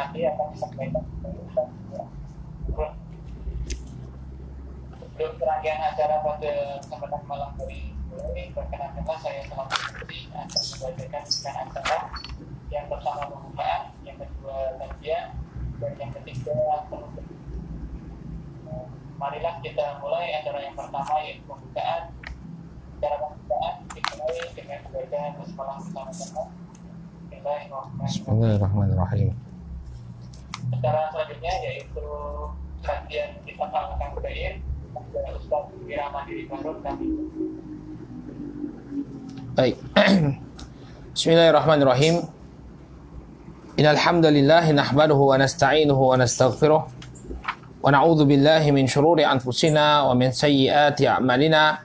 nanti akan disampaikan sebelum perangkaian acara pada kesempatan malam hari ini perkenankanlah saya selaku berhenti akan membacakan bukan acara yang pertama pembukaan yang kedua kajian dan yang ketiga penutup marilah kita mulai acara yang pertama yaitu pembukaan acara pembukaan dimulai dengan bacaan basmalah bersama-sama Bismillahirrahmanirrahim. Secara selanjutnya yaitu kajian kita kalangan budaya ada Ustaz Irama Diri Baru kami. Baik. Bismillahirrahmanirrahim. Innal hamdalillah nahmaduhu wa nasta'inuhu wa nastaghfiruh wa na'udzu billahi min shururi anfusina wa min sayyiati a'malina.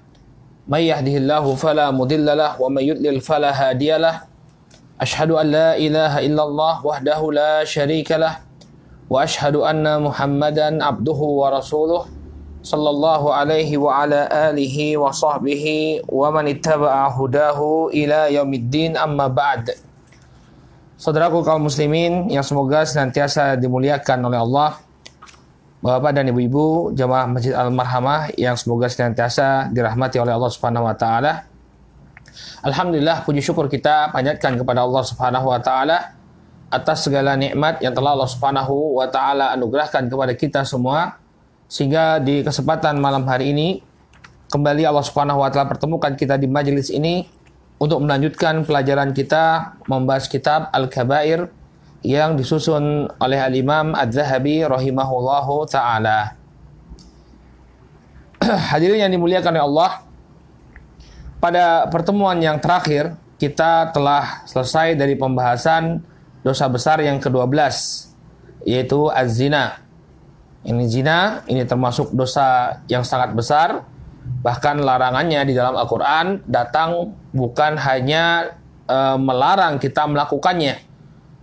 May yahdihillahu fala mudilla lah wa may yudlil fala hadiya lah. أشهد أن لا إله إلا الله وحده لا muhammadan abduhu wa rasuluh ورسوله صلى الله عليه وعلى wa وصحبه ومن man ittaba'a hudahu يوم الدين amma بعد Saudaraku kaum muslimin yang semoga senantiasa dimuliakan oleh Allah. Bapak dan Ibu-ibu jamaah Masjid Al-Marhamah yang semoga senantiasa dirahmati oleh Allah Subhanahu wa taala. Alhamdulillah puji syukur kita panjatkan kepada Allah Subhanahu wa taala atas segala nikmat yang telah Allah Subhanahu wa taala anugerahkan kepada kita semua sehingga di kesempatan malam hari ini kembali Allah Subhanahu wa taala pertemukan kita di majelis ini untuk melanjutkan pelajaran kita membahas kitab Al-Kabair yang disusun oleh Al-Imam Adz-Dzahabi rahimahullahu taala. Hadirin yang dimuliakan oleh Allah, pada pertemuan yang terakhir kita telah selesai dari pembahasan dosa besar yang ke-12 yaitu az Ini zina, ini termasuk dosa yang sangat besar. Bahkan larangannya di dalam Al-Qur'an datang bukan hanya e, melarang kita melakukannya,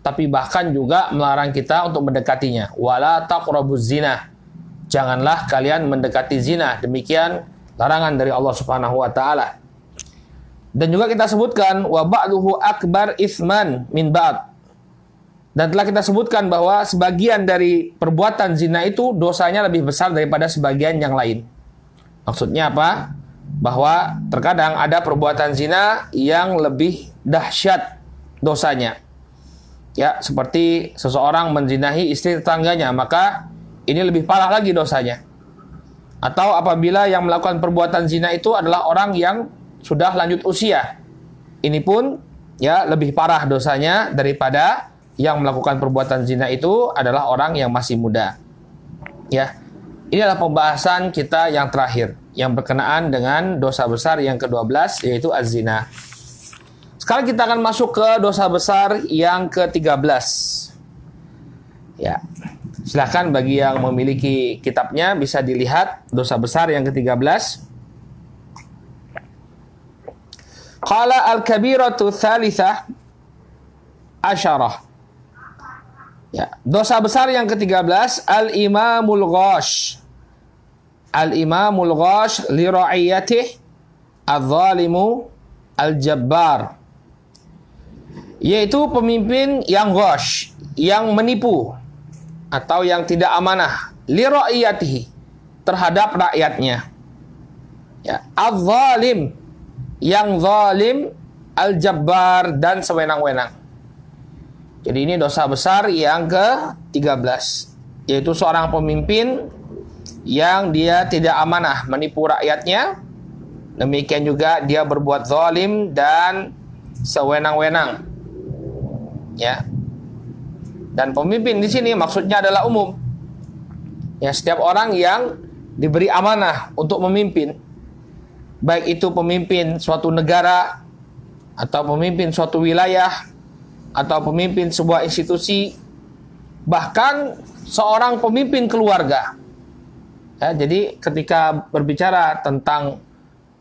tapi bahkan juga melarang kita untuk mendekatinya. Wala taqrabuz zina. Janganlah kalian mendekati zina. Demikian larangan dari Allah Subhanahu wa taala. Dan juga kita sebutkan wa ba'duhu akbar isman min ba'd. Dan telah kita sebutkan bahwa sebagian dari perbuatan zina itu dosanya lebih besar daripada sebagian yang lain. Maksudnya apa? Bahwa terkadang ada perbuatan zina yang lebih dahsyat dosanya. Ya, seperti seseorang menzinahi istri tetangganya, maka ini lebih parah lagi dosanya. Atau apabila yang melakukan perbuatan zina itu adalah orang yang sudah lanjut usia. Ini pun ya lebih parah dosanya daripada yang melakukan perbuatan zina itu adalah orang yang masih muda. Ya. Ini adalah pembahasan kita yang terakhir yang berkenaan dengan dosa besar yang ke-12 yaitu az Sekarang kita akan masuk ke dosa besar yang ke-13. Ya. Silahkan bagi yang memiliki kitabnya bisa dilihat dosa besar yang ke-13. Qala al-kabiratu thalithah asyarah Ya. Dosa besar yang ke-13 al-imamul ghash. Al-imamul ghash li ra'iyatih adh al-jabbar. Yaitu pemimpin yang ghash, yang menipu atau yang tidak amanah li terhadap rakyatnya. Ya, adh-dhalim yang zalim al-jabbar dan sewenang-wenang. Jadi ini dosa besar yang ke-13 yaitu seorang pemimpin yang dia tidak amanah menipu rakyatnya demikian juga dia berbuat zalim dan sewenang-wenang ya dan pemimpin di sini maksudnya adalah umum ya setiap orang yang diberi amanah untuk memimpin baik itu pemimpin suatu negara atau pemimpin suatu wilayah atau pemimpin sebuah institusi bahkan seorang pemimpin keluarga. Ya, jadi ketika berbicara tentang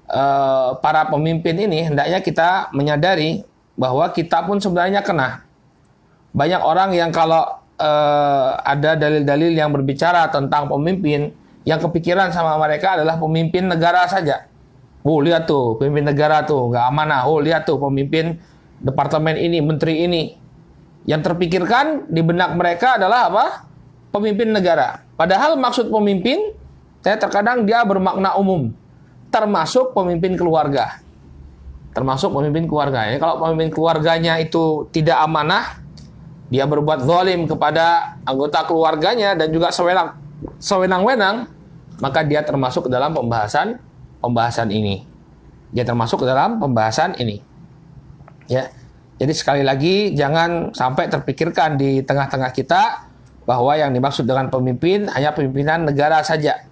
uh, para pemimpin ini hendaknya kita menyadari bahwa kita pun sebenarnya kena. Banyak orang yang kalau uh, ada dalil-dalil yang berbicara tentang pemimpin yang kepikiran sama mereka adalah pemimpin negara saja. Oh lihat tuh pemimpin negara tuh gak amanah. Oh lihat tuh pemimpin departemen ini, menteri ini. Yang terpikirkan di benak mereka adalah apa? Pemimpin negara. Padahal maksud pemimpin, saya terkadang dia bermakna umum, termasuk pemimpin keluarga. Termasuk pemimpin keluarga. Ini ya, kalau pemimpin keluarganya itu tidak amanah, dia berbuat zalim kepada anggota keluarganya dan juga sewenang wenang maka dia termasuk dalam pembahasan pembahasan ini. Dia termasuk dalam pembahasan ini. Ya. Jadi sekali lagi jangan sampai terpikirkan di tengah-tengah kita bahwa yang dimaksud dengan pemimpin hanya pimpinan negara saja.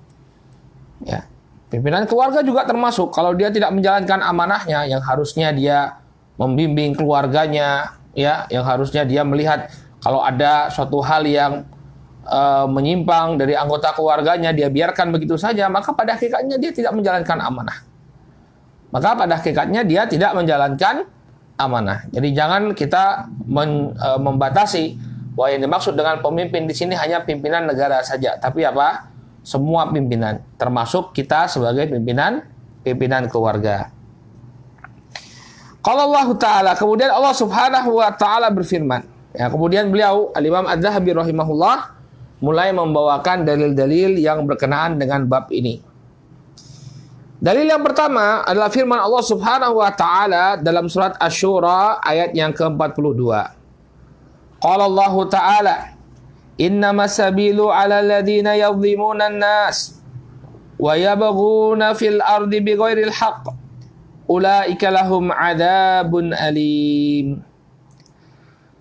Ya. Pimpinan keluarga juga termasuk kalau dia tidak menjalankan amanahnya yang harusnya dia membimbing keluarganya ya, yang harusnya dia melihat kalau ada suatu hal yang e, menyimpang dari anggota keluarganya dia biarkan begitu saja maka pada hakikatnya dia tidak menjalankan amanah maka pada hakikatnya dia tidak menjalankan amanah. Jadi jangan kita men, e, membatasi bahwa yang dimaksud dengan pemimpin di sini hanya pimpinan negara saja, tapi apa? Semua pimpinan, termasuk kita sebagai pimpinan pimpinan keluarga. Kalau Allah Taala, kemudian Allah Subhanahu Wa Taala berfirman. Ya, kemudian beliau Al Imam Ad-Dhahabi mulai membawakan dalil-dalil yang berkenaan dengan bab ini. Dalil yang pertama adalah firman Allah Subhanahu wa taala dalam surat Asy-Syura ayat yang ke-42. Qala Allah taala, "Innamas sabilu 'alal ladzina yadhlimuna an-nas wa yabghuna fil ardi bighairil haqq. Ulaika lahum 'adzabun alim."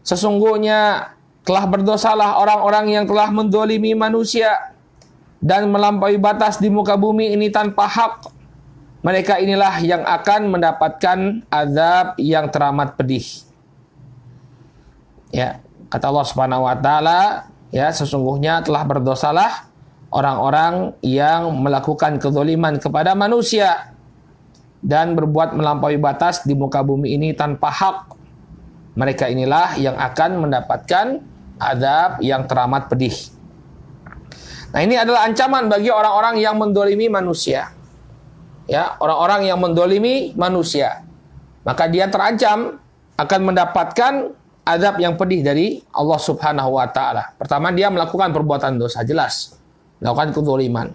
Sesungguhnya telah berdosalah orang-orang yang telah mendolimi manusia dan melampaui batas di muka bumi ini tanpa hak mereka inilah yang akan mendapatkan azab yang teramat pedih. Ya, kata Allah Subhanahu wa taala, ya sesungguhnya telah berdosalah orang-orang yang melakukan kezaliman kepada manusia dan berbuat melampaui batas di muka bumi ini tanpa hak. Mereka inilah yang akan mendapatkan azab yang teramat pedih. Nah, ini adalah ancaman bagi orang-orang yang mendolimi manusia ya orang-orang yang mendolimi manusia maka dia terancam akan mendapatkan azab yang pedih dari Allah Subhanahu wa taala. Pertama dia melakukan perbuatan dosa jelas, melakukan kezaliman.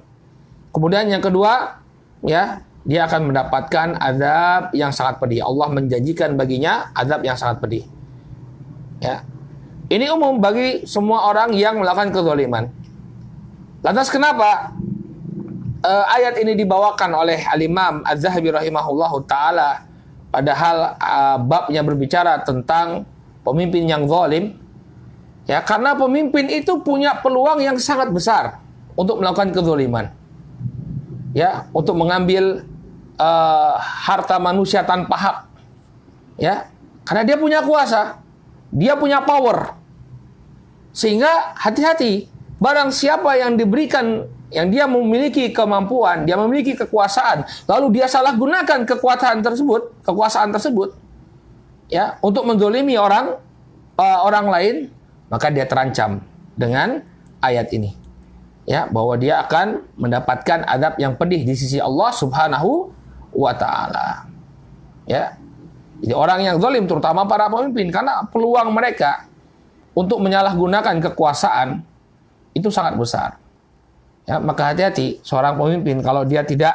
Kemudian yang kedua, ya, dia akan mendapatkan azab yang sangat pedih. Allah menjanjikan baginya azab yang sangat pedih. Ya. Ini umum bagi semua orang yang melakukan kezaliman. Lantas kenapa uh, ayat ini dibawakan oleh Al-Imam Az-Zahabi rahimahullahu taala padahal uh, babnya berbicara tentang pemimpin yang zalim ya karena pemimpin itu punya peluang yang sangat besar untuk melakukan kezaliman. Ya, untuk mengambil uh, harta manusia tanpa hak. Ya, karena dia punya kuasa, dia punya power. Sehingga hati-hati, barang siapa yang diberikan yang dia memiliki kemampuan, dia memiliki kekuasaan, lalu dia salah gunakan kekuatan tersebut, kekuasaan tersebut, ya untuk mendolimi orang uh, orang lain, maka dia terancam dengan ayat ini, ya bahwa dia akan mendapatkan adab yang pedih di sisi Allah Subhanahu wa Ta'ala, ya. Jadi orang yang zalim terutama para pemimpin karena peluang mereka untuk menyalahgunakan kekuasaan itu sangat besar. Ya, maka hati-hati seorang pemimpin kalau dia tidak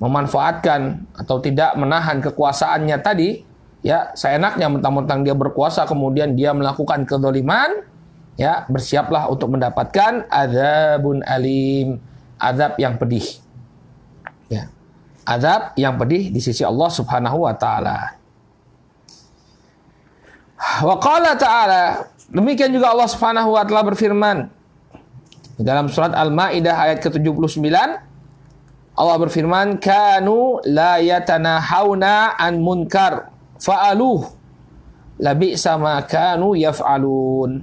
memanfaatkan atau tidak menahan kekuasaannya tadi, ya seenaknya mentang-mentang dia berkuasa kemudian dia melakukan kedoliman, ya bersiaplah untuk mendapatkan azabun alim, azab yang pedih. Ya. Azab yang pedih di sisi Allah Subhanahu wa taala. Wa qala ta'ala, demikian juga Allah Subhanahu wa taala berfirman, di dalam surat Al-Maidah ayat ke-79 Allah berfirman kanu la hauna an munkar fa'aluh labi sama kanu yaf'alun.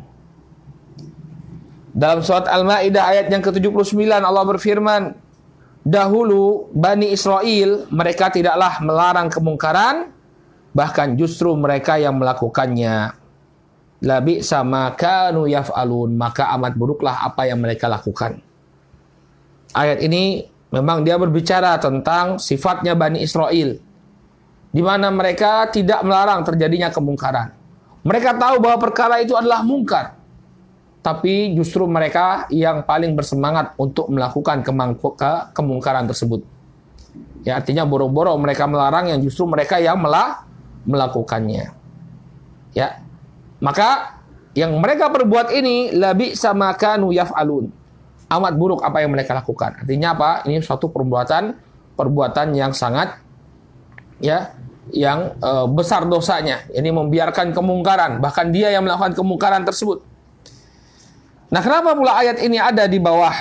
Dalam surat Al-Maidah ayat yang ke-79 Allah berfirman dahulu Bani Israel mereka tidaklah melarang kemungkaran bahkan justru mereka yang melakukannya. Labi sama kanu yaf'alun. Maka amat buruklah apa yang mereka lakukan. Ayat ini memang dia berbicara tentang sifatnya Bani Israel. Di mana mereka tidak melarang terjadinya kemungkaran. Mereka tahu bahwa perkara itu adalah mungkar. Tapi justru mereka yang paling bersemangat untuk melakukan ke kemungkaran tersebut. Ya, artinya boro-boro mereka melarang yang justru mereka yang melah melakukannya. Ya, maka yang mereka perbuat ini lebih sama kanu alun Amat buruk apa yang mereka lakukan. Artinya apa? Ini suatu perbuatan perbuatan yang sangat ya yang e, besar dosanya. Ini membiarkan kemungkaran, bahkan dia yang melakukan kemungkaran tersebut. Nah, kenapa pula ayat ini ada di bawah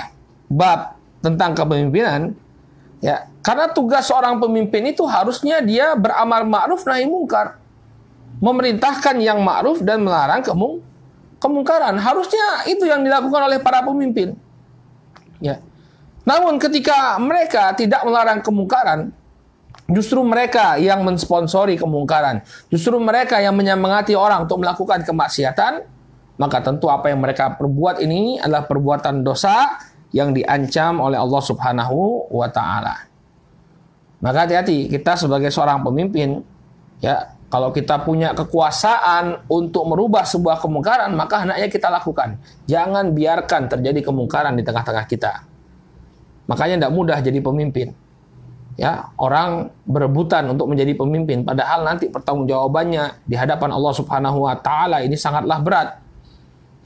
bab tentang kepemimpinan? Ya, karena tugas seorang pemimpin itu harusnya dia beramal ma'ruf nahi mungkar memerintahkan yang ma'ruf dan melarang kemung kemungkaran. Harusnya itu yang dilakukan oleh para pemimpin. Ya. Namun ketika mereka tidak melarang kemungkaran, justru mereka yang mensponsori kemungkaran, justru mereka yang menyemangati orang untuk melakukan kemaksiatan, maka tentu apa yang mereka perbuat ini adalah perbuatan dosa yang diancam oleh Allah Subhanahu wa taala. Maka hati-hati, kita sebagai seorang pemimpin ya kalau kita punya kekuasaan untuk merubah sebuah kemungkaran, maka hendaknya kita lakukan. Jangan biarkan terjadi kemungkaran di tengah-tengah kita. Makanya tidak mudah jadi pemimpin. Ya, orang berebutan untuk menjadi pemimpin padahal nanti pertanggungjawabannya di hadapan Allah Subhanahu wa taala ini sangatlah berat.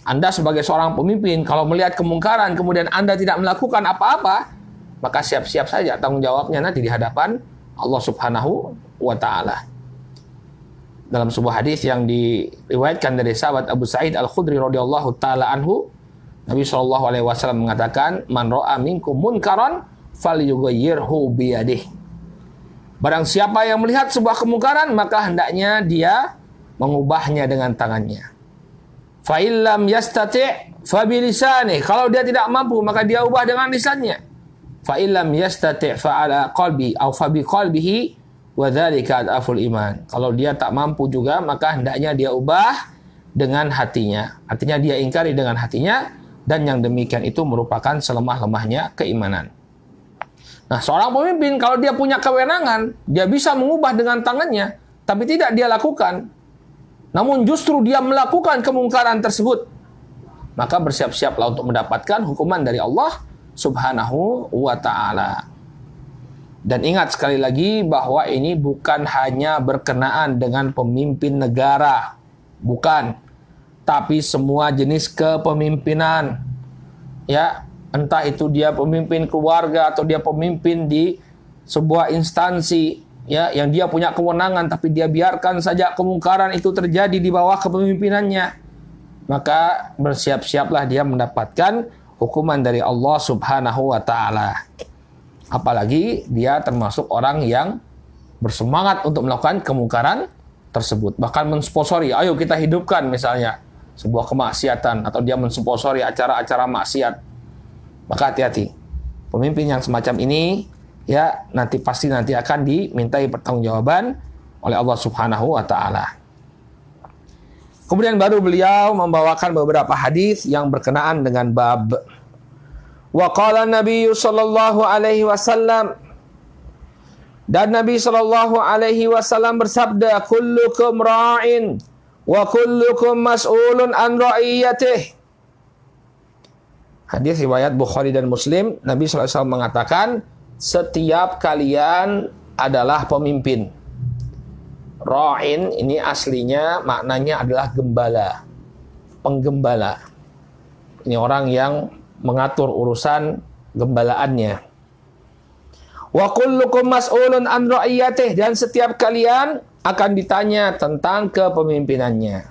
Anda sebagai seorang pemimpin kalau melihat kemungkaran kemudian Anda tidak melakukan apa-apa, maka siap-siap saja tanggung jawabnya nanti di hadapan Allah Subhanahu wa taala dalam sebuah hadis yang diriwayatkan dari sahabat Abu Sa'id Al-Khudri radhiyallahu taala anhu Nabi Shallallahu alaihi wasallam mengatakan man ra'a minkum munkaran falyughayyirhu biyadih Barang siapa yang melihat sebuah kemungkaran maka hendaknya dia mengubahnya dengan tangannya. Fa illam yastati' fabilisani. Kalau dia tidak mampu maka dia ubah dengan lisannya. Fa illam yastati' fa ala qalbi au fa bi qalbihi wadzalika aful iman. Kalau dia tak mampu juga maka hendaknya dia ubah dengan hatinya. Artinya dia ingkari dengan hatinya dan yang demikian itu merupakan selemah-lemahnya keimanan. Nah, seorang pemimpin kalau dia punya kewenangan, dia bisa mengubah dengan tangannya, tapi tidak dia lakukan. Namun justru dia melakukan kemungkaran tersebut, maka bersiap-siaplah untuk mendapatkan hukuman dari Allah Subhanahu wa taala. Dan ingat sekali lagi bahwa ini bukan hanya berkenaan dengan pemimpin negara, bukan, tapi semua jenis kepemimpinan. Ya, entah itu dia pemimpin keluarga atau dia pemimpin di sebuah instansi ya yang dia punya kewenangan tapi dia biarkan saja kemungkaran itu terjadi di bawah kepemimpinannya maka bersiap-siaplah dia mendapatkan hukuman dari Allah Subhanahu wa taala apalagi dia termasuk orang yang bersemangat untuk melakukan kemungkaran tersebut bahkan mensponsori ayo kita hidupkan misalnya sebuah kemaksiatan atau dia mensponsori acara-acara maksiat maka hati-hati pemimpin yang semacam ini ya nanti pasti nanti akan dimintai pertanggungjawaban oleh Allah Subhanahu wa taala Kemudian baru beliau membawakan beberapa hadis yang berkenaan dengan bab Wa qala Nabi sallallahu alaihi wasallam dan Nabi sallallahu alaihi wasallam bersabda, "Kullukum ra'in wa kullukum mas'ulun an ra'iyatih." Hadis riwayat Bukhari dan Muslim, Nabi sallallahu alaihi wasallam mengatakan, "Setiap kalian adalah pemimpin." Ra'in ini aslinya maknanya adalah gembala. Penggembala. Ini orang yang mengatur urusan gembalaannya. Wa kullukum mas'ulun an ra'iyatih dan setiap kalian akan ditanya tentang kepemimpinannya.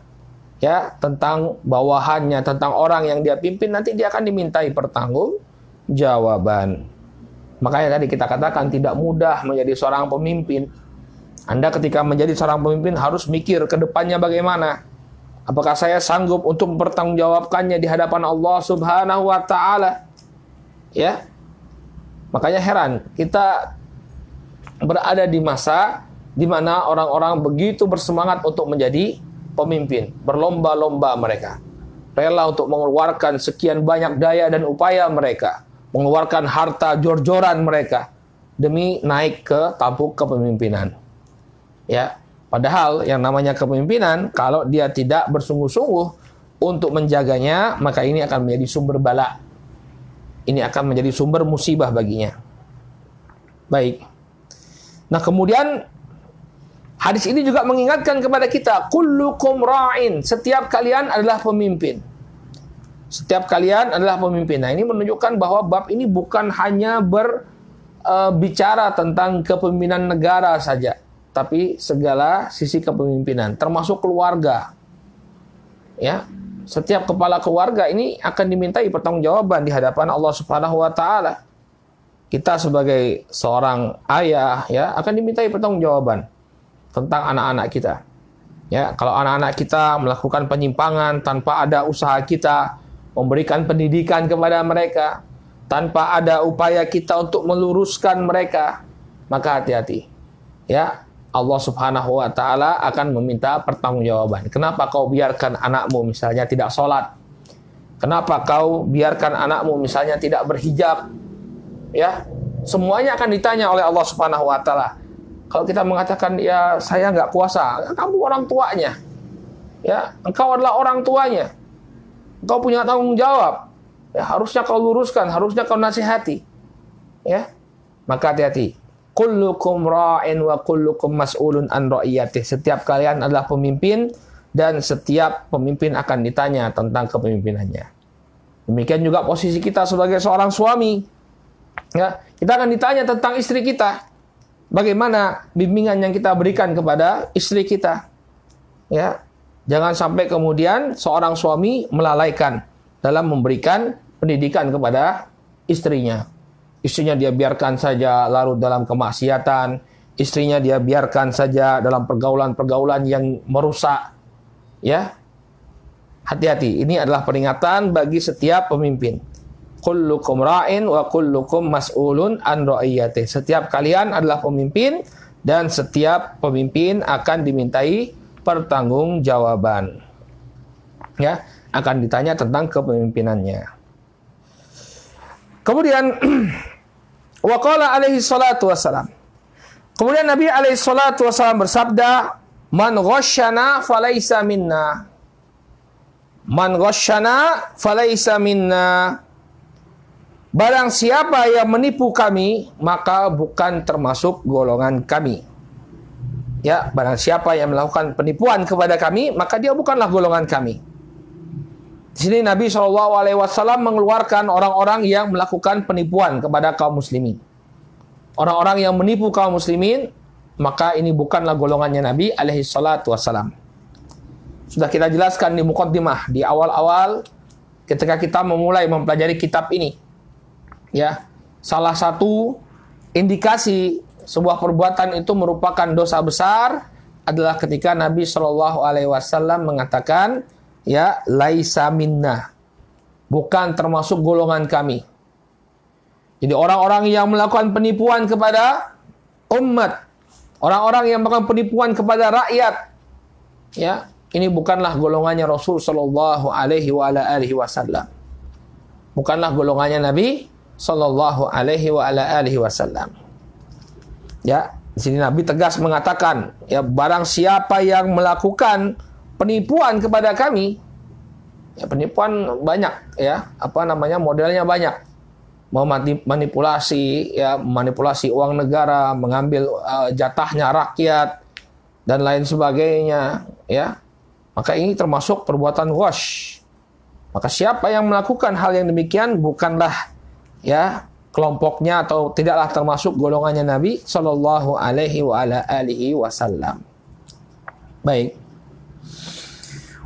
Ya, tentang bawahannya, tentang orang yang dia pimpin nanti dia akan dimintai pertanggung jawaban. Makanya tadi kita katakan tidak mudah menjadi seorang pemimpin. Anda ketika menjadi seorang pemimpin harus mikir ke depannya bagaimana. Apakah saya sanggup untuk mempertanggungjawabkannya di hadapan Allah Subhanahu wa taala? Ya. Makanya heran, kita berada di masa di mana orang-orang begitu bersemangat untuk menjadi pemimpin, berlomba-lomba mereka. Rela untuk mengeluarkan sekian banyak daya dan upaya mereka, mengeluarkan harta jor-joran mereka demi naik ke tampuk kepemimpinan. Ya, Padahal yang namanya kepemimpinan, kalau dia tidak bersungguh-sungguh untuk menjaganya, maka ini akan menjadi sumber bala. Ini akan menjadi sumber musibah baginya. Baik. Nah kemudian hadis ini juga mengingatkan kepada kita, kullukum ra'in. Setiap kalian adalah pemimpin. Setiap kalian adalah pemimpin. Nah ini menunjukkan bahwa bab ini bukan hanya berbicara eh, tentang kepemimpinan negara saja, tapi segala sisi kepemimpinan, termasuk keluarga. Ya, setiap kepala keluarga ini akan dimintai pertanggungjawaban di hadapan Allah Subhanahu wa taala. Kita sebagai seorang ayah ya akan dimintai pertanggungjawaban tentang anak-anak kita. Ya, kalau anak-anak kita melakukan penyimpangan tanpa ada usaha kita memberikan pendidikan kepada mereka, tanpa ada upaya kita untuk meluruskan mereka, maka hati-hati. Ya, Allah Subhanahu wa taala akan meminta pertanggungjawaban. Kenapa kau biarkan anakmu misalnya tidak sholat? Kenapa kau biarkan anakmu misalnya tidak berhijab? Ya, semuanya akan ditanya oleh Allah Subhanahu wa taala. Kalau kita mengatakan ya saya nggak puasa, kamu orang tuanya. Ya, engkau adalah orang tuanya. Engkau punya tanggung jawab. Ya, harusnya kau luruskan, harusnya kau nasihati. Ya. Maka hati-hati kullukum ra'in wa kullukum mas'ulun an ra'iyatih. Setiap kalian adalah pemimpin dan setiap pemimpin akan ditanya tentang kepemimpinannya. Demikian juga posisi kita sebagai seorang suami. Ya, kita akan ditanya tentang istri kita. Bagaimana bimbingan yang kita berikan kepada istri kita? Ya. Jangan sampai kemudian seorang suami melalaikan dalam memberikan pendidikan kepada istrinya istrinya dia biarkan saja larut dalam kemaksiatan, istrinya dia biarkan saja dalam pergaulan-pergaulan yang merusak. Ya. Hati-hati, ini adalah peringatan bagi setiap pemimpin. Kullukum ra'in wa kullukum mas'ulun an ra'iyati. Setiap kalian adalah pemimpin dan setiap pemimpin akan dimintai pertanggungjawaban. Ya, akan ditanya tentang kepemimpinannya. Kemudian Wa qala alaihi salatu wassalam. Kemudian Nabi alaihi salatu wassalam bersabda, "Man ghoshana falaysa minna." Man ghoshana falaysa minna. Barang siapa yang menipu kami, maka bukan termasuk golongan kami. Ya, barang siapa yang melakukan penipuan kepada kami, maka dia bukanlah golongan kami. Di sini Nabi Shallallahu Alaihi Wasallam mengeluarkan orang-orang yang melakukan penipuan kepada kaum muslimin. Orang-orang yang menipu kaum muslimin, maka ini bukanlah golongannya Nabi alaihi salatu Sudah kita jelaskan di mukaddimah di awal-awal ketika kita memulai mempelajari kitab ini. Ya, salah satu indikasi sebuah perbuatan itu merupakan dosa besar adalah ketika Nabi Shallallahu alaihi wasallam mengatakan ya laisa minna bukan termasuk golongan kami jadi orang-orang yang melakukan penipuan kepada umat orang-orang yang melakukan penipuan kepada rakyat ya ini bukanlah golongannya Rasul sallallahu alaihi wa ala alihi wasallam bukanlah golongannya Nabi sallallahu alaihi wa ala alihi wasallam ya di sini Nabi tegas mengatakan ya barang siapa yang melakukan penipuan kepada kami ya penipuan banyak ya apa namanya modelnya banyak memanipulasi ya manipulasi uang negara mengambil uh, jatahnya rakyat dan lain sebagainya ya maka ini termasuk perbuatan wash maka siapa yang melakukan hal yang demikian bukanlah ya kelompoknya atau tidaklah termasuk golongannya Nabi Shallallahu Alaihi Wasallam baik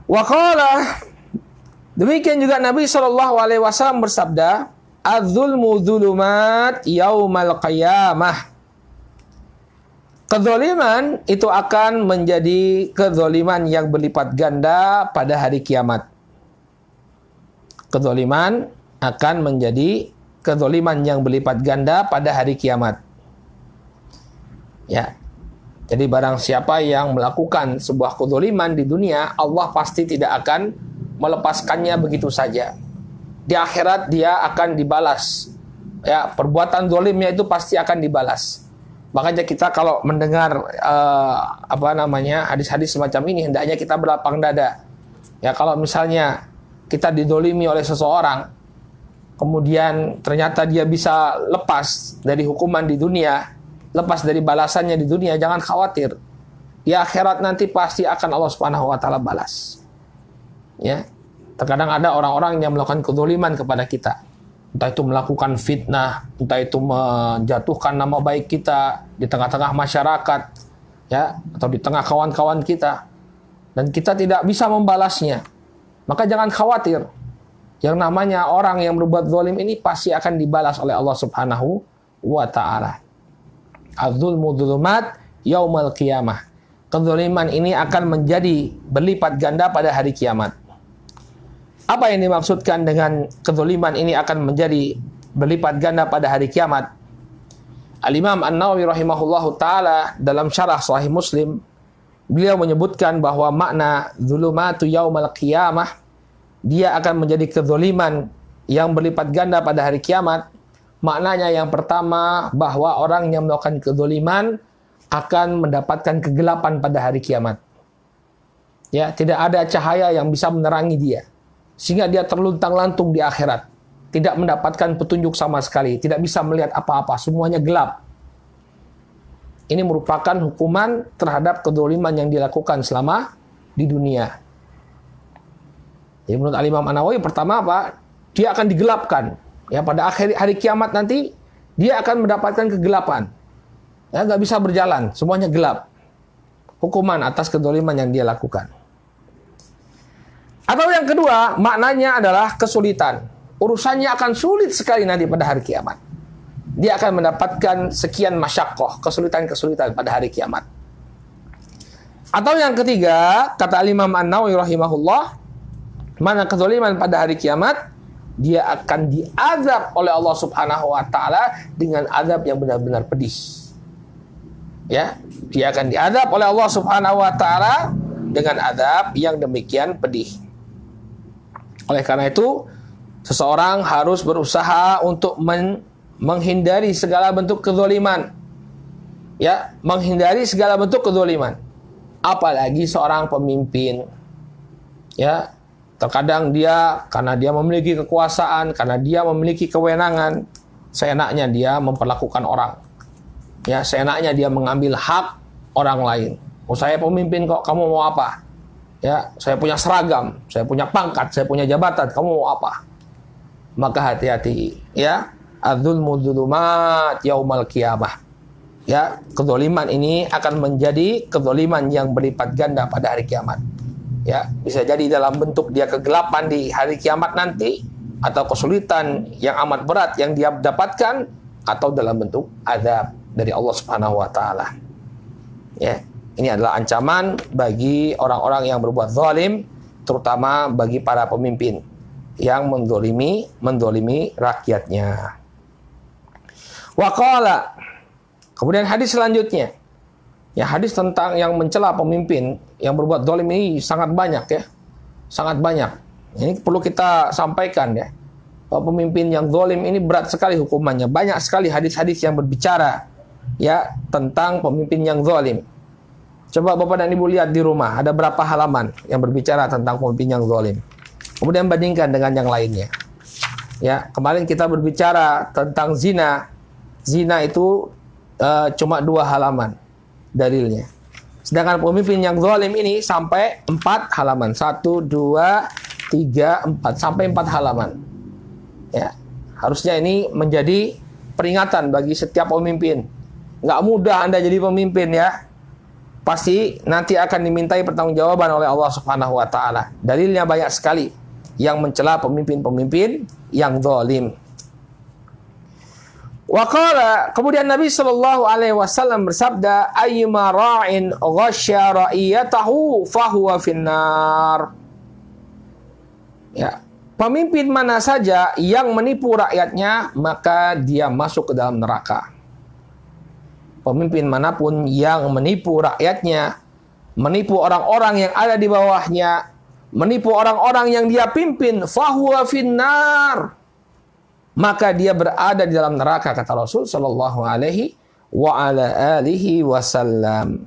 Wakala Demikian juga Nabi Shallallahu Alaihi Wasallam bersabda, "Adzulmu dzulumat yaumal qiyamah." Kezoliman itu akan menjadi kezoliman yang berlipat ganda pada hari kiamat. Kezoliman akan menjadi kezoliman yang berlipat ganda pada hari kiamat. Ya, jadi barang siapa yang melakukan sebuah kedoliman di dunia, Allah pasti tidak akan melepaskannya begitu saja. Di akhirat dia akan dibalas. Ya, perbuatan dolimnya itu pasti akan dibalas. Makanya kita kalau mendengar uh, apa namanya hadis-hadis semacam ini hendaknya kita berlapang dada. Ya kalau misalnya kita didolimi oleh seseorang, kemudian ternyata dia bisa lepas dari hukuman di dunia, lepas dari balasannya di dunia, jangan khawatir. Di akhirat nanti pasti akan Allah Subhanahu wa taala balas. Ya. Terkadang ada orang-orang yang melakukan kezaliman kepada kita. Entah itu melakukan fitnah, entah itu menjatuhkan nama baik kita di tengah-tengah masyarakat, ya, atau di tengah kawan-kawan kita. Dan kita tidak bisa membalasnya. Maka jangan khawatir. Yang namanya orang yang berbuat zalim ini pasti akan dibalas oleh Allah Subhanahu wa taala. Adzulmu dzulumat yaumal qiyamah. Kezaliman ini akan menjadi berlipat ganda pada hari kiamat. Apa yang dimaksudkan dengan kezaliman ini akan menjadi berlipat ganda pada hari kiamat? Al-Imam An-Nawawi rahimahullahu taala dalam syarah Sahih Muslim beliau menyebutkan bahwa makna zulumatu yaumal qiyamah dia akan menjadi kezaliman yang berlipat ganda pada hari kiamat Maknanya yang pertama bahwa orang yang melakukan kedoliman akan mendapatkan kegelapan pada hari kiamat. Ya, tidak ada cahaya yang bisa menerangi dia. Sehingga dia terluntang-lantung di akhirat. Tidak mendapatkan petunjuk sama sekali, tidak bisa melihat apa-apa, semuanya gelap. Ini merupakan hukuman terhadap kedoliman yang dilakukan selama di dunia. Jadi ya, menurut alimam imam pertama apa? Dia akan digelapkan. Ya, pada akhir hari kiamat nanti dia akan mendapatkan kegelapan. Ya, nggak bisa berjalan, semuanya gelap. Hukuman atas kedoliman yang dia lakukan. Atau yang kedua, maknanya adalah kesulitan. Urusannya akan sulit sekali nanti pada hari kiamat. Dia akan mendapatkan sekian masyakoh, kesulitan-kesulitan pada hari kiamat. Atau yang ketiga, kata alimam An-Nawawi rahimahullah, mana kezaliman pada hari kiamat dia akan diadab oleh Allah Subhanahu wa taala dengan adab yang benar-benar pedih. Ya, dia akan diadab oleh Allah Subhanahu wa taala dengan adab yang demikian pedih. Oleh karena itu, seseorang harus berusaha untuk men menghindari segala bentuk kezaliman. Ya, menghindari segala bentuk kezaliman. Apalagi seorang pemimpin. Ya, Terkadang dia karena dia memiliki kekuasaan, karena dia memiliki kewenangan, seenaknya dia memperlakukan orang. Ya, seenaknya dia mengambil hak orang lain. Oh, saya pemimpin kok, kamu mau apa? Ya, saya punya seragam, saya punya pangkat, saya punya jabatan, kamu mau apa? Maka hati-hati, ya. Adzulmu dzulumat yaumal kiamah. Ya, kezaliman ini akan menjadi kezaliman yang berlipat ganda pada hari kiamat ya bisa jadi dalam bentuk dia kegelapan di hari kiamat nanti atau kesulitan yang amat berat yang dia dapatkan atau dalam bentuk azab dari Allah Subhanahu wa taala. Ya, ini adalah ancaman bagi orang-orang yang berbuat zalim terutama bagi para pemimpin yang mendolimi mendolimi rakyatnya. Wakala. Kemudian hadis selanjutnya. Ya hadis tentang yang mencela pemimpin yang berbuat dolim ini sangat banyak ya, sangat banyak. Ini perlu kita sampaikan ya. Bahwa pemimpin yang dolim ini berat sekali hukumannya. Banyak sekali hadis-hadis yang berbicara ya tentang pemimpin yang dolim. Coba Bapak dan Ibu lihat di rumah ada berapa halaman yang berbicara tentang pemimpin yang dolim. Kemudian bandingkan dengan yang lainnya. Ya, kemarin kita berbicara tentang zina. Zina itu uh, cuma dua halaman dalilnya. Sedangkan pemimpin yang zalim ini sampai empat halaman. satu dua tiga empat sampai empat halaman. Ya. Harusnya ini menjadi peringatan bagi setiap pemimpin. Nggak mudah Anda jadi pemimpin ya. Pasti nanti akan dimintai pertanggungjawaban oleh Allah Subhanahu wa taala. Dalilnya banyak sekali yang mencela pemimpin-pemimpin yang zalim wakala kemudian Nabi Shallallahu alaihi wasallam bersabda ayyuma ra'in tahu fahuwa finnar. Ya, pemimpin mana saja yang menipu rakyatnya maka dia masuk ke dalam neraka. Pemimpin manapun yang menipu rakyatnya, menipu orang-orang yang ada di bawahnya, menipu orang-orang yang dia pimpin fahuwa finnar maka dia berada di dalam neraka kata Rasul sallallahu alaihi wa ala alihi wasallam.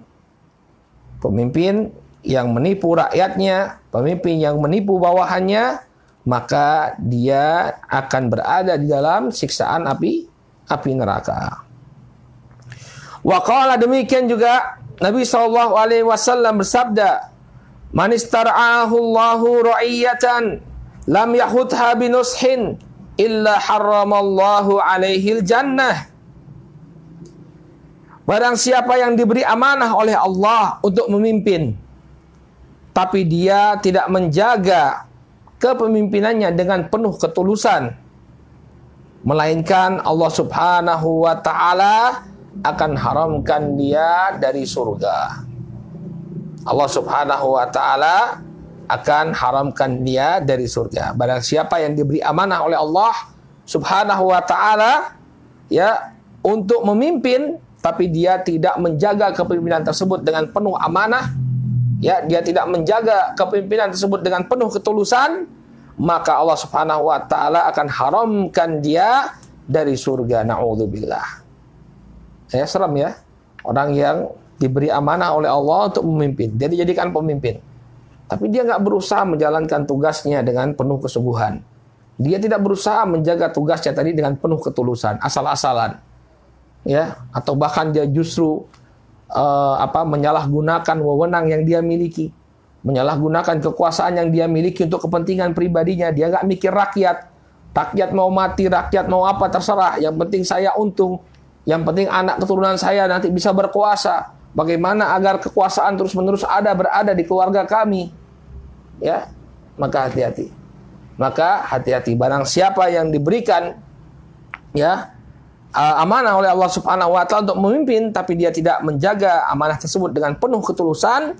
Pemimpin yang menipu rakyatnya, pemimpin yang menipu bawahannya, maka dia akan berada di dalam siksaan api api neraka. Wakala demikian juga Nabi Shallallahu Alaihi Wasallam bersabda, "Manistar'ahu Allahu ra'iyatan lam yahudha binushin illa haramallahu alaihi jannah. Barang siapa yang diberi amanah oleh Allah untuk memimpin tapi dia tidak menjaga kepemimpinannya dengan penuh ketulusan melainkan Allah Subhanahu wa taala akan haramkan dia dari surga. Allah Subhanahu wa taala akan haramkan dia dari surga. Barang siapa yang diberi amanah oleh Allah Subhanahu wa taala ya untuk memimpin tapi dia tidak menjaga kepemimpinan tersebut dengan penuh amanah, ya, dia tidak menjaga kepemimpinan tersebut dengan penuh ketulusan, maka Allah Subhanahu wa taala akan haramkan dia dari surga. Nauzubillah. Ya, serem ya. Orang yang diberi amanah oleh Allah untuk memimpin, dia dijadikan pemimpin. Tapi dia nggak berusaha menjalankan tugasnya dengan penuh kesungguhan. Dia tidak berusaha menjaga tugasnya tadi dengan penuh ketulusan, asal-asalan, ya. Atau bahkan dia justru uh, apa menyalahgunakan wewenang yang dia miliki, menyalahgunakan kekuasaan yang dia miliki untuk kepentingan pribadinya. Dia nggak mikir rakyat, rakyat mau mati, rakyat mau apa terserah. Yang penting saya untung, yang penting anak keturunan saya nanti bisa berkuasa Bagaimana agar kekuasaan terus-menerus ada berada di keluarga kami? Ya, maka hati-hati. Maka hati-hati barang siapa yang diberikan ya eh, amanah oleh Allah Subhanahu wa taala untuk memimpin tapi dia tidak menjaga amanah tersebut dengan penuh ketulusan,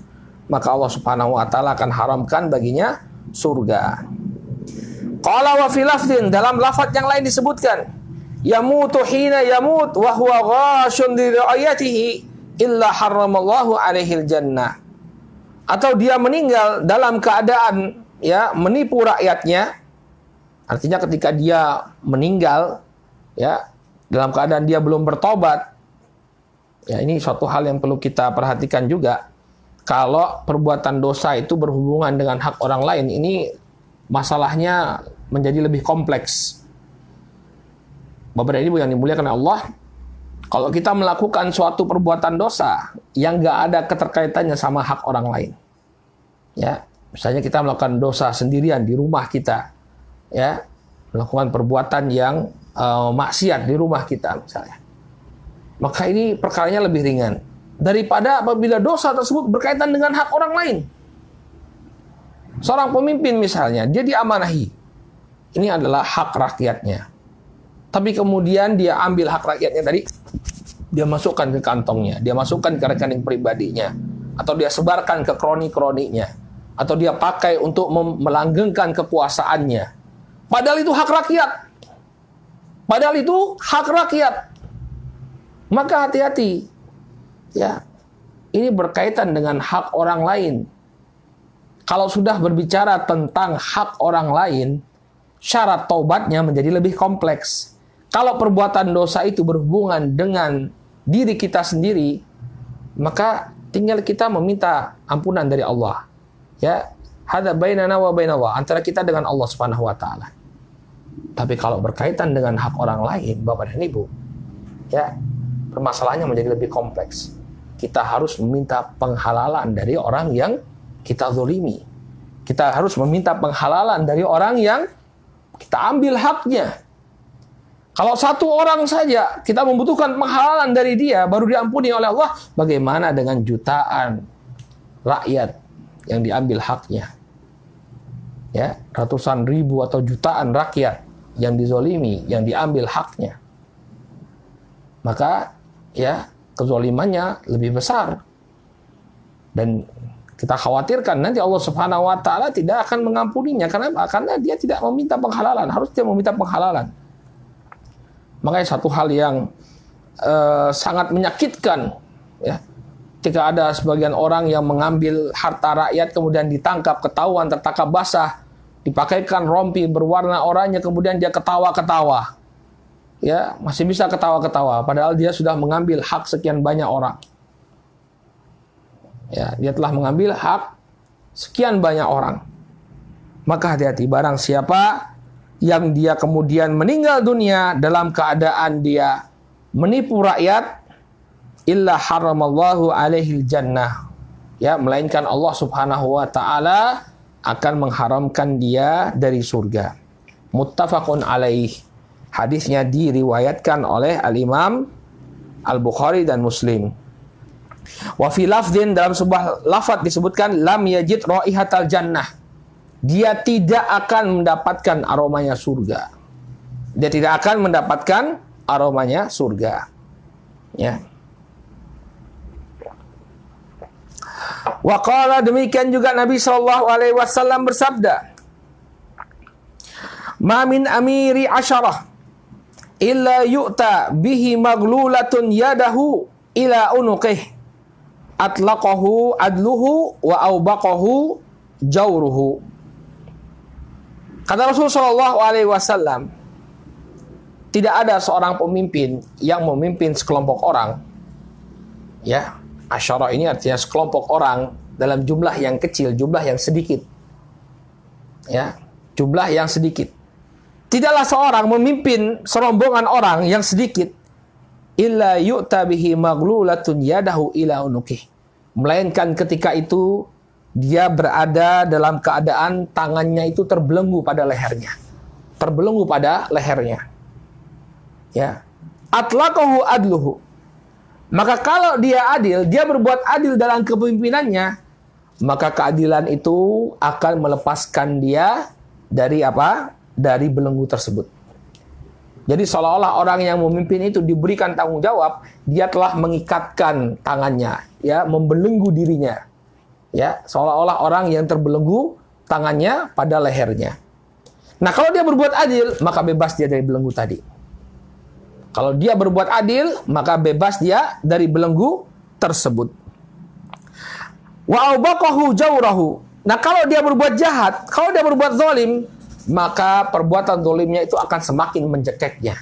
maka Allah Subhanahu wa taala akan haramkan baginya surga. Qala wa filafdin dalam lafaz yang lain disebutkan yamutu hina yamut wa huwa ghashun li ra'yatihi illa haramallahu alaihil jannah atau dia meninggal dalam keadaan ya menipu rakyatnya artinya ketika dia meninggal ya dalam keadaan dia belum bertobat ya ini suatu hal yang perlu kita perhatikan juga kalau perbuatan dosa itu berhubungan dengan hak orang lain ini masalahnya menjadi lebih kompleks Bapak dan Ibu yang dimuliakan Allah kalau kita melakukan suatu perbuatan dosa yang nggak ada keterkaitannya sama hak orang lain, ya misalnya kita melakukan dosa sendirian di rumah kita, ya melakukan perbuatan yang uh, maksiat di rumah kita misalnya, maka ini perkaranya lebih ringan daripada apabila dosa tersebut berkaitan dengan hak orang lain. Seorang pemimpin misalnya dia diamanahi, ini adalah hak rakyatnya. Tapi kemudian dia ambil hak rakyatnya tadi dia masukkan ke kantongnya, dia masukkan ke rekening pribadinya, atau dia sebarkan ke kroni kroniknya atau dia pakai untuk melanggengkan kekuasaannya. Padahal itu hak rakyat. Padahal itu hak rakyat. Maka hati-hati. Ya. Ini berkaitan dengan hak orang lain. Kalau sudah berbicara tentang hak orang lain, syarat taubatnya menjadi lebih kompleks. Kalau perbuatan dosa itu berhubungan dengan diri kita sendiri, maka tinggal kita meminta ampunan dari Allah. Ya, hada bainana wa bainallah, antara kita dengan Allah Subhanahu wa taala. Tapi kalau berkaitan dengan hak orang lain, Bapak dan Ibu, ya, permasalahannya menjadi lebih kompleks. Kita harus meminta penghalalan dari orang yang kita zulimi Kita harus meminta penghalalan dari orang yang kita ambil haknya. Kalau satu orang saja kita membutuhkan penghalalan dari dia baru diampuni oleh Allah, bagaimana dengan jutaan rakyat yang diambil haknya? Ya, ratusan ribu atau jutaan rakyat yang dizolimi, yang diambil haknya. Maka ya kezolimannya lebih besar dan kita khawatirkan nanti Allah Subhanahu wa taala tidak akan mengampuninya karena karena dia tidak meminta penghalalan harus dia meminta penghalalan Makanya satu hal yang eh, sangat menyakitkan ya ketika ada sebagian orang yang mengambil harta rakyat kemudian ditangkap ketahuan tertangkap basah dipakaikan rompi berwarna oranye kemudian dia ketawa-ketawa ya masih bisa ketawa-ketawa padahal dia sudah mengambil hak sekian banyak orang ya dia telah mengambil hak sekian banyak orang maka hati-hati barang siapa yang dia kemudian meninggal dunia dalam keadaan dia menipu rakyat illa haramallahu alaihi jannah ya melainkan Allah Subhanahu wa taala akan mengharamkan dia dari surga muttafaqun alaih hadisnya diriwayatkan oleh al Imam Al Bukhari dan Muslim wa fi lafdin dalam sebuah lafaz disebutkan lam yajid raihatal jannah dia tidak akan mendapatkan aromanya surga. Dia tidak akan mendapatkan aromanya surga. Ya. Wakala demikian juga Nabi Shallallahu Alaihi Wasallam bersabda, "Mamin amiri asharah illa yu'ta bihi maglulatun yadahu ila unuqih atlaqahu adluhu wa aubaqahu jauruhu." Kata Rasul Shallallahu Alaihi Wasallam, tidak ada seorang pemimpin yang memimpin sekelompok orang. Ya, asyara ini artinya sekelompok orang dalam jumlah yang kecil, jumlah yang sedikit. Ya, jumlah yang sedikit. Tidaklah seorang memimpin serombongan orang yang sedikit illa yu'ta bihi maghlulatun yadahu ila Melainkan ketika itu dia berada dalam keadaan tangannya itu terbelenggu pada lehernya. Terbelenggu pada lehernya. Ya. Atlaqahu adluhu. Maka kalau dia adil, dia berbuat adil dalam kepemimpinannya, maka keadilan itu akan melepaskan dia dari apa? Dari belenggu tersebut. Jadi seolah-olah orang yang memimpin itu diberikan tanggung jawab, dia telah mengikatkan tangannya, ya, membelenggu dirinya ya seolah-olah orang yang terbelenggu tangannya pada lehernya. Nah, kalau dia berbuat adil, maka bebas dia dari belenggu tadi. Kalau dia berbuat adil, maka bebas dia dari belenggu tersebut. Wa aubakohu jawrahu. Nah, kalau dia berbuat jahat, kalau dia berbuat zalim, maka perbuatan zalimnya itu akan semakin mencekiknya,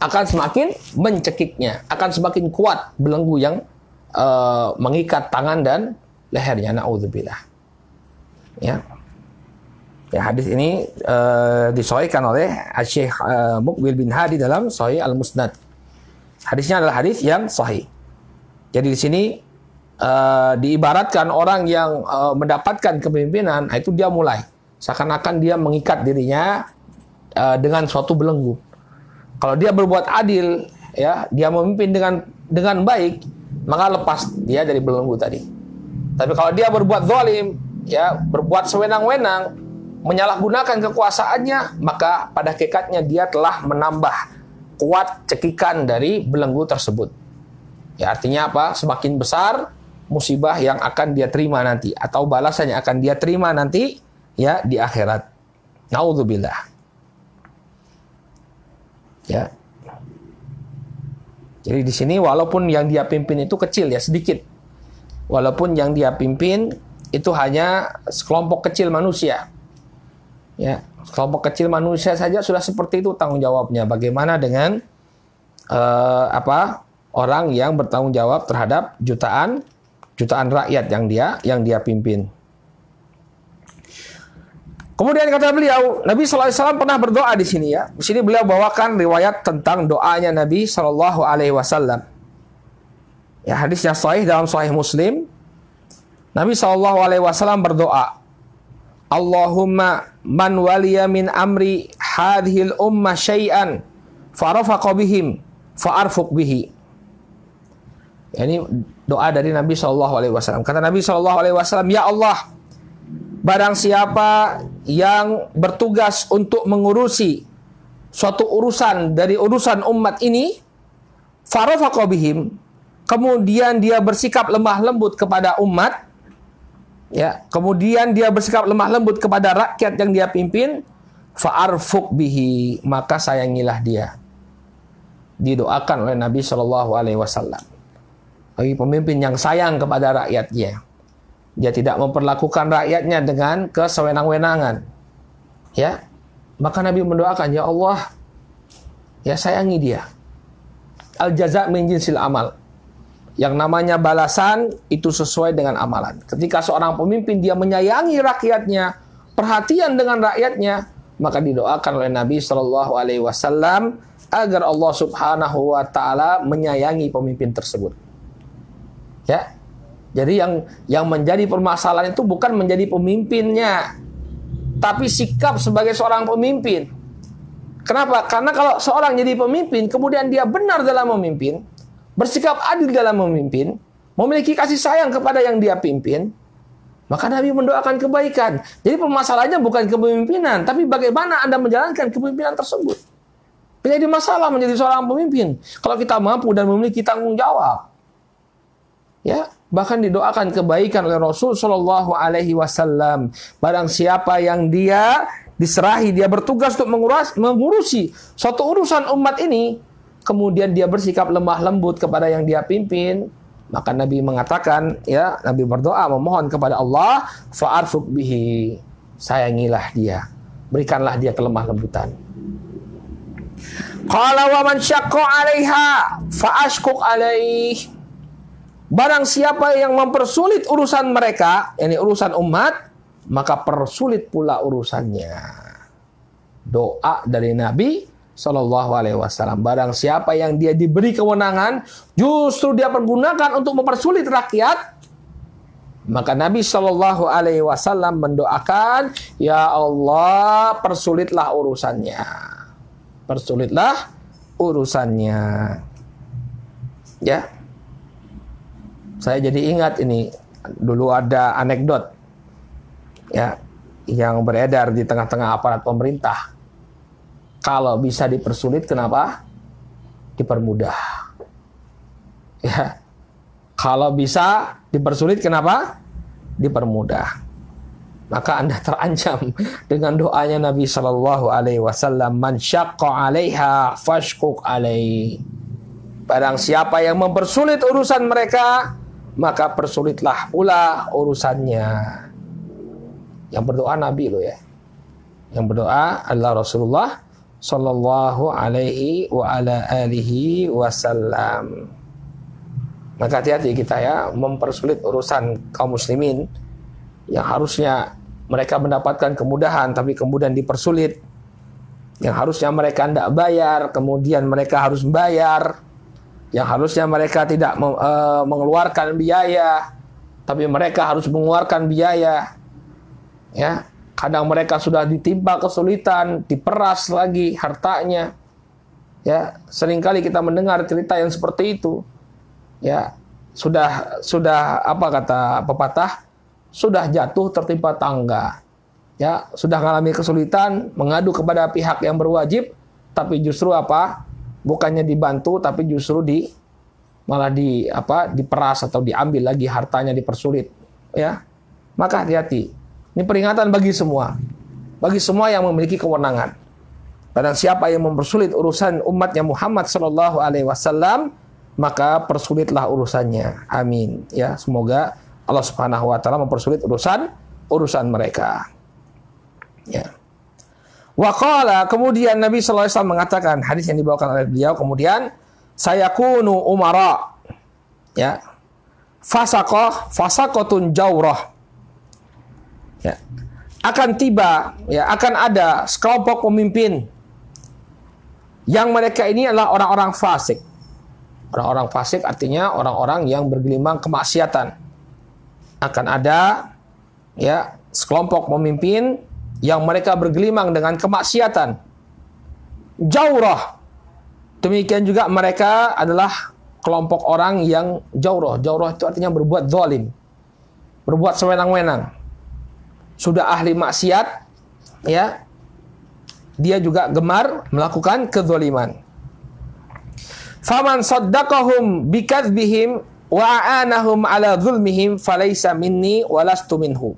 Akan semakin mencekiknya, akan semakin kuat belenggu yang uh, mengikat tangan dan lehernya naudzubillah. Ya. Ya hadis ini uh, eh, disoikan oleh Syekh uh, eh, Mukbil bin Hadi dalam Sahih Al-Musnad. Hadisnya adalah hadis yang sahih. Jadi di sini uh, diibaratkan orang yang uh, mendapatkan kepemimpinan nah, itu dia mulai seakan-akan dia mengikat dirinya uh, dengan suatu belenggu. Kalau dia berbuat adil ya, dia memimpin dengan dengan baik, maka lepas dia dari belenggu tadi. Tapi kalau dia berbuat zalim, ya, berbuat sewenang-wenang, menyalahgunakan kekuasaannya, maka pada hakikatnya dia telah menambah kuat cekikan dari belenggu tersebut. Ya, artinya apa? Semakin besar musibah yang akan dia terima nanti atau balasan yang akan dia terima nanti ya di akhirat. Nauzubillah. Ya. Jadi di sini walaupun yang dia pimpin itu kecil ya, sedikit walaupun yang dia pimpin itu hanya sekelompok kecil manusia. Ya, kelompok kecil manusia saja sudah seperti itu tanggung jawabnya. Bagaimana dengan eh, apa orang yang bertanggung jawab terhadap jutaan jutaan rakyat yang dia yang dia pimpin. Kemudian kata beliau, Nabi SAW pernah berdoa di sini ya. Di sini beliau bawakan riwayat tentang doanya Nabi SAW. Ya, hadis yang sahih dalam sahih Muslim. Nabi Shallallahu alaihi wasallam berdoa, "Allahumma man waliya min amri hadhil ummah syai'an farafaqa bihim fa'arfuq bihi." Ya, ini doa dari Nabi Shallallahu alaihi wasallam. Kata Nabi Shallallahu alaihi wasallam, "Ya Allah, barang siapa yang bertugas untuk mengurusi suatu urusan dari urusan umat ini, farafaqa bihim, kemudian dia bersikap lemah lembut kepada umat, ya, kemudian dia bersikap lemah lembut kepada rakyat yang dia pimpin, fa'arfuk bihi, maka sayangilah dia. Didoakan oleh Nabi Shallallahu alaihi wasallam. Bagi pemimpin yang sayang kepada rakyatnya. Dia tidak memperlakukan rakyatnya dengan kesewenang-wenangan. Ya. Maka Nabi mendoakan, "Ya Allah, ya sayangi dia." Al jazak min jinsil amal yang namanya balasan itu sesuai dengan amalan. Ketika seorang pemimpin dia menyayangi rakyatnya, perhatian dengan rakyatnya, maka didoakan oleh Nabi Shallallahu Alaihi Wasallam agar Allah Subhanahu Wa Taala menyayangi pemimpin tersebut. Ya, jadi yang yang menjadi permasalahan itu bukan menjadi pemimpinnya, tapi sikap sebagai seorang pemimpin. Kenapa? Karena kalau seorang jadi pemimpin, kemudian dia benar dalam memimpin, bersikap adil dalam memimpin, memiliki kasih sayang kepada yang dia pimpin, maka Nabi mendoakan kebaikan. Jadi permasalahannya bukan kepemimpinan, tapi bagaimana Anda menjalankan kepemimpinan tersebut. Menjadi masalah menjadi seorang pemimpin. Kalau kita mampu dan memiliki tanggung jawab. Ya, bahkan didoakan kebaikan oleh Rasul Shallallahu alaihi wasallam. Barang siapa yang dia diserahi, dia bertugas untuk mengurus, mengurusi suatu urusan umat ini, kemudian dia bersikap lemah lembut kepada yang dia pimpin, maka Nabi mengatakan, ya Nabi berdoa memohon kepada Allah, fa'arfuk bihi, sayangilah dia, berikanlah dia kelemah lembutan. Kalau man syakku 'alaiha fa'ashkuk 'alaih. Barang siapa yang mempersulit urusan mereka, ini urusan umat, maka persulit pula urusannya. Doa dari Nabi Shallallahu Alaihi Wasallam. Barang siapa yang dia diberi kewenangan, justru dia pergunakan untuk mempersulit rakyat. Maka Nabi Shallallahu Alaihi Wasallam mendoakan, ya Allah persulitlah urusannya, persulitlah urusannya. Ya, saya jadi ingat ini dulu ada anekdot ya yang beredar di tengah-tengah aparat pemerintah kalau bisa dipersulit, kenapa? Dipermudah. Ya. Kalau bisa dipersulit, kenapa? Dipermudah. Maka Anda terancam dengan doanya Nabi Shallallahu Alaihi Wasallam, "Man syaqqa 'alaiha fashkuk Alaih. Barang siapa yang mempersulit urusan mereka, maka persulitlah pula urusannya. Yang berdoa Nabi lo ya. Yang berdoa adalah Rasulullah sallallahu alaihi wa ala alihi wasallam. Maka hati-hati kita ya mempersulit urusan kaum muslimin yang harusnya mereka mendapatkan kemudahan tapi kemudian dipersulit. Yang harusnya mereka tidak bayar, kemudian mereka harus bayar. Yang harusnya mereka tidak e, mengeluarkan biaya, tapi mereka harus mengeluarkan biaya. Ya, Kadang mereka sudah ditimpa kesulitan, diperas lagi hartanya. Ya, seringkali kita mendengar cerita yang seperti itu. Ya, sudah sudah apa kata pepatah? Sudah jatuh tertimpa tangga. Ya, sudah mengalami kesulitan, mengadu kepada pihak yang berwajib, tapi justru apa? Bukannya dibantu, tapi justru di malah di apa diperas atau diambil lagi hartanya dipersulit ya maka hati-hati ini peringatan bagi semua. Bagi semua yang memiliki kewenangan. Karena siapa yang mempersulit urusan umatnya Muhammad Shallallahu alaihi wasallam, maka persulitlah urusannya. Amin. Ya, semoga Allah Subhanahu wa taala mempersulit urusan urusan mereka. Ya. Waqala kemudian Nabi sallallahu alaihi wasallam mengatakan hadis yang dibawakan oleh beliau kemudian saya kunu umara. Ya. fasakoh, fasakotun jauroh ya, akan tiba, ya, akan ada sekelompok pemimpin yang mereka ini adalah orang-orang fasik. Orang-orang fasik artinya orang-orang yang bergelimang kemaksiatan. Akan ada ya sekelompok pemimpin yang mereka bergelimang dengan kemaksiatan. Jauroh, Demikian juga mereka adalah kelompok orang yang jauroh, jauroh itu artinya berbuat zalim. Berbuat sewenang-wenang sudah ahli maksiat ya dia juga gemar melakukan kezoliman. Faman saddaqahum bikadzbihim wa aanahum ala zulmihim falaysa minni walastu minhu.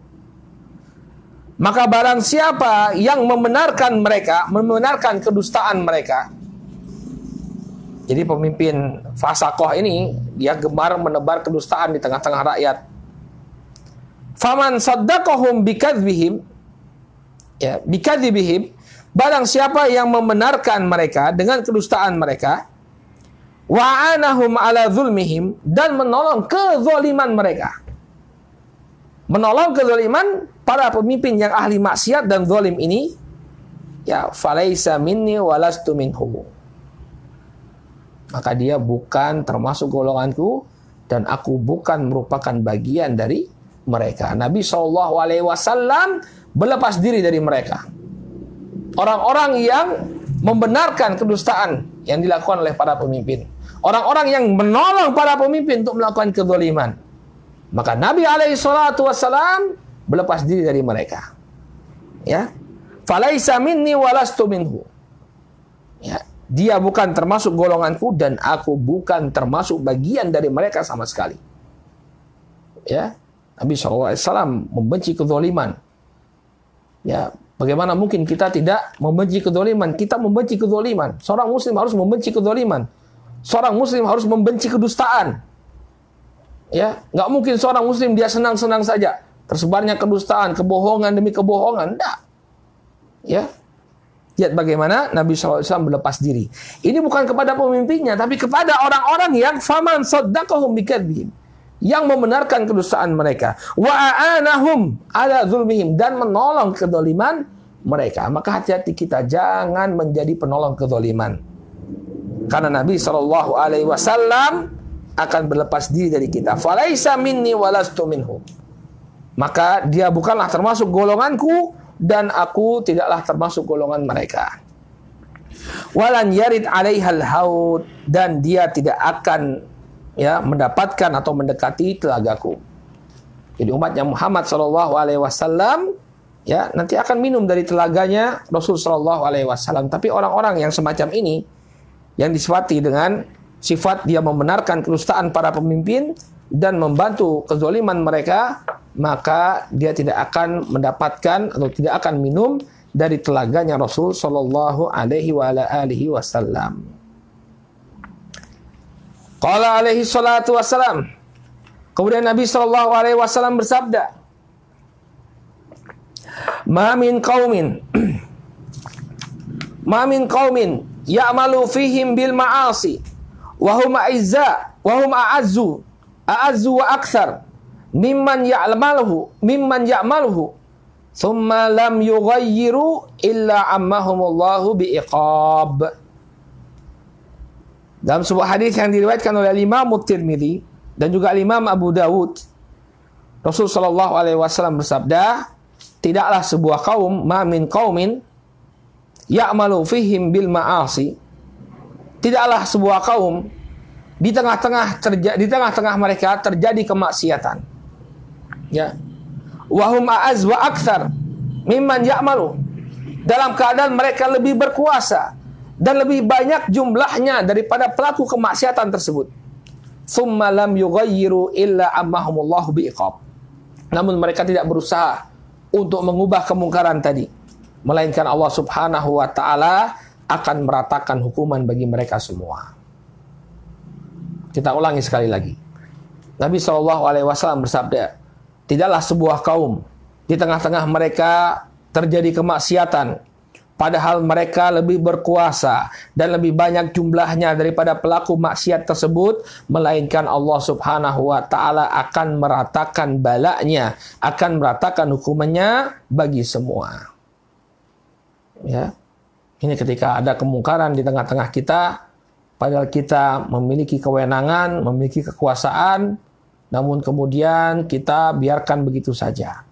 Maka barang siapa yang membenarkan mereka, membenarkan kedustaan mereka. Jadi pemimpin Fasakoh ini dia gemar menebar kedustaan di tengah-tengah rakyat. Faman saddaqahum bikadzbihim ya, bikadibihim. barang siapa yang membenarkan mereka dengan kedustaan mereka wa'anahum ala zulmihim dan menolong kezoliman mereka. Menolong kezoliman para pemimpin yang ahli maksiat dan zolim ini ya falaisa minni walastu minhum. Maka dia bukan termasuk golonganku dan aku bukan merupakan bagian dari mereka. Nabi Shallallahu Alaihi Wasallam berlepas diri dari mereka. Orang-orang yang membenarkan kedustaan yang dilakukan oleh para pemimpin. Orang-orang yang menolong para pemimpin untuk melakukan kezaliman. Maka Nabi alaihi salatu wasallam berlepas diri dari mereka. Ya. Falaisa minni walastu minhu. Ya. Dia bukan termasuk golonganku dan aku bukan termasuk bagian dari mereka sama sekali. Ya. Nabi SAW membenci kezoliman. Ya, bagaimana mungkin kita tidak membenci kezoliman? Kita membenci kezoliman. Seorang muslim harus membenci kezoliman. Seorang muslim harus membenci kedustaan. Ya, nggak mungkin seorang muslim dia senang-senang saja. Tersebarnya kedustaan, kebohongan demi kebohongan, enggak. Ya, Lihat bagaimana Nabi SAW melepas diri. Ini bukan kepada pemimpinnya, tapi kepada orang-orang yang faman sodakohum bikadbihim yang membenarkan kedustaan mereka wa aanahum ala zulmihim dan menolong kedoliman mereka maka hati-hati kita jangan menjadi penolong kedoliman karena Nabi Shallallahu Alaihi Wasallam akan berlepas diri dari kita. Falaisa minni walastu minhu. Maka dia bukanlah termasuk golonganku dan aku tidaklah termasuk golongan mereka. Walan yarid alaihal haud dan dia tidak akan ya mendapatkan atau mendekati telagaku. Jadi umatnya Muhammad Shallallahu Alaihi Wasallam ya nanti akan minum dari telaganya Rasul Shallallahu Alaihi Wasallam. Tapi orang-orang yang semacam ini yang disifati dengan sifat dia membenarkan kedustaan para pemimpin dan membantu kezoliman mereka, maka dia tidak akan mendapatkan atau tidak akan minum dari telaganya Rasul Shallallahu Alaihi Wasallam. Qala alaihi salatu wassalam. Kemudian Nabi sallallahu alaihi wasallam bersabda, "Ma min qaumin Ma min qaumin ya'malu fihim bil ma'asi wa hum a'izza wa hum a'azzu a'azzu wa akthar mimman ya'maluhu mimman ya'maluhu thumma lam yughayyiru illa ammahumullahu biiqab." Dalam sebuah hadis yang diriwayatkan oleh Imam Tirmidzi dan juga Imam Abu Dawud, Rasul Shallallahu Alaihi Wasallam bersabda, tidaklah sebuah kaum mamin kaumin ya'malu fihim bil ma'asi. Tidaklah sebuah kaum di tengah-tengah di tengah-tengah mereka terjadi kemaksiatan. Ya. Wahum a'az wa memang mimman ya'malu. Dalam keadaan mereka lebih berkuasa dan lebih banyak jumlahnya daripada pelaku kemaksiatan tersebut. lam yughayyiru illa ammahumullahu biiqab. Namun mereka tidak berusaha untuk mengubah kemungkaran tadi, melainkan Allah Subhanahu wa taala akan meratakan hukuman bagi mereka semua. Kita ulangi sekali lagi. Nabi Shallallahu alaihi wasallam bersabda, "Tidaklah sebuah kaum di tengah-tengah mereka terjadi kemaksiatan padahal mereka lebih berkuasa dan lebih banyak jumlahnya daripada pelaku maksiat tersebut melainkan Allah Subhanahu wa taala akan meratakan balaknya akan meratakan hukumannya bagi semua ya ini ketika ada kemungkaran di tengah-tengah kita padahal kita memiliki kewenangan memiliki kekuasaan namun kemudian kita biarkan begitu saja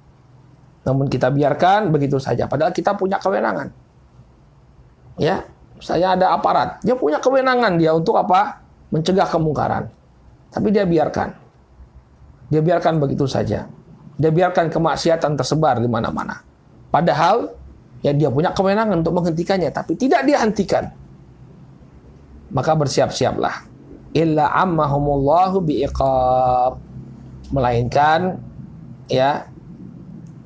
namun kita biarkan begitu saja padahal kita punya kewenangan ya saya ada aparat dia punya kewenangan dia untuk apa mencegah kemungkaran tapi dia biarkan dia biarkan begitu saja dia biarkan kemaksiatan tersebar di mana-mana padahal ya dia punya kewenangan untuk menghentikannya tapi tidak dihentikan. maka bersiap-siaplah illa ammahumullahu biiqab melainkan ya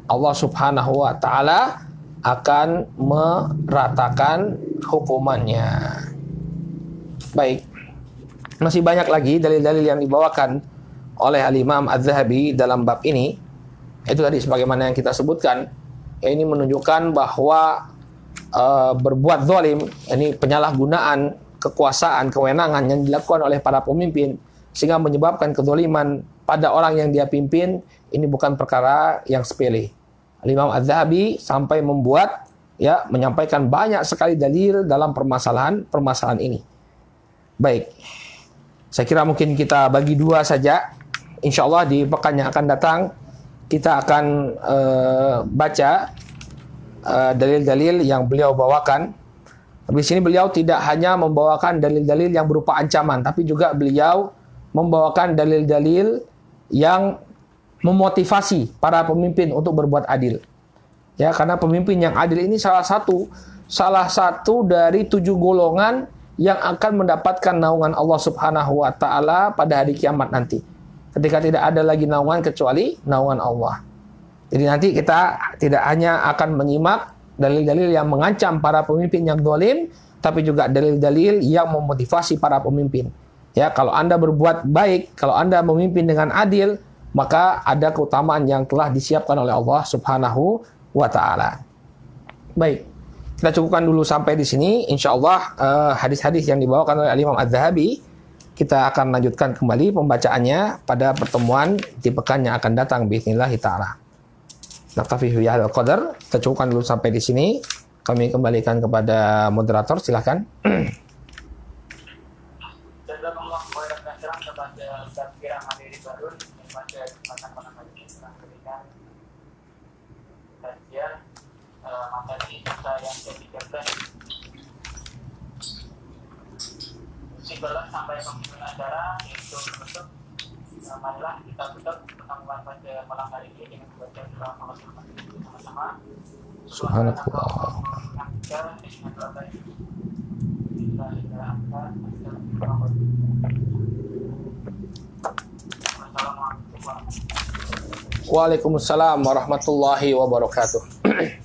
Allah Subhanahu wa taala akan meratakan hukumannya. Baik. Masih banyak lagi dalil-dalil yang dibawakan oleh Al-Imam Az-Zahabi dalam bab ini. Itu tadi sebagaimana yang kita sebutkan, ya ini menunjukkan bahwa e, berbuat zalim, ini penyalahgunaan kekuasaan, kewenangan yang dilakukan oleh para pemimpin sehingga menyebabkan kezaliman pada orang yang dia pimpin ini bukan perkara yang sepele imam Az-Zahabi sampai membuat ya menyampaikan banyak sekali dalil dalam permasalahan-permasalahan ini. Baik. Saya kira mungkin kita bagi dua saja. Insya Allah di pekan yang akan datang kita akan uh, baca eh, dalil-dalil uh, yang beliau bawakan. Tapi di sini beliau tidak hanya membawakan dalil-dalil yang berupa ancaman, tapi juga beliau membawakan dalil-dalil yang memotivasi para pemimpin untuk berbuat adil. Ya, karena pemimpin yang adil ini salah satu salah satu dari tujuh golongan yang akan mendapatkan naungan Allah Subhanahu wa taala pada hari kiamat nanti. Ketika tidak ada lagi naungan kecuali naungan Allah. Jadi nanti kita tidak hanya akan menyimak dalil-dalil yang mengancam para pemimpin yang dolim, tapi juga dalil-dalil yang memotivasi para pemimpin. Ya, kalau Anda berbuat baik, kalau Anda memimpin dengan adil, maka ada keutamaan yang telah disiapkan oleh Allah Subhanahu wa taala. Baik. Kita cukupkan dulu sampai di sini. Insya Allah eh, hadis-hadis yang dibawakan oleh Imam Az-Zahabi kita akan lanjutkan kembali pembacaannya pada pertemuan di pekan yang akan datang bismillah taala. Naktafi al qadar. Kita cukupkan dulu sampai di sini. Kami kembalikan kepada moderator silahkan. jalan sampai penghujung acara yaitu berbentuk nah, marilah kita tutup pertemuan pada malam hari ini dengan membaca doa Allahumma sama-sama. Subhanallah. Eh, Waalaikumsalam warahmatullahi wabarakatuh.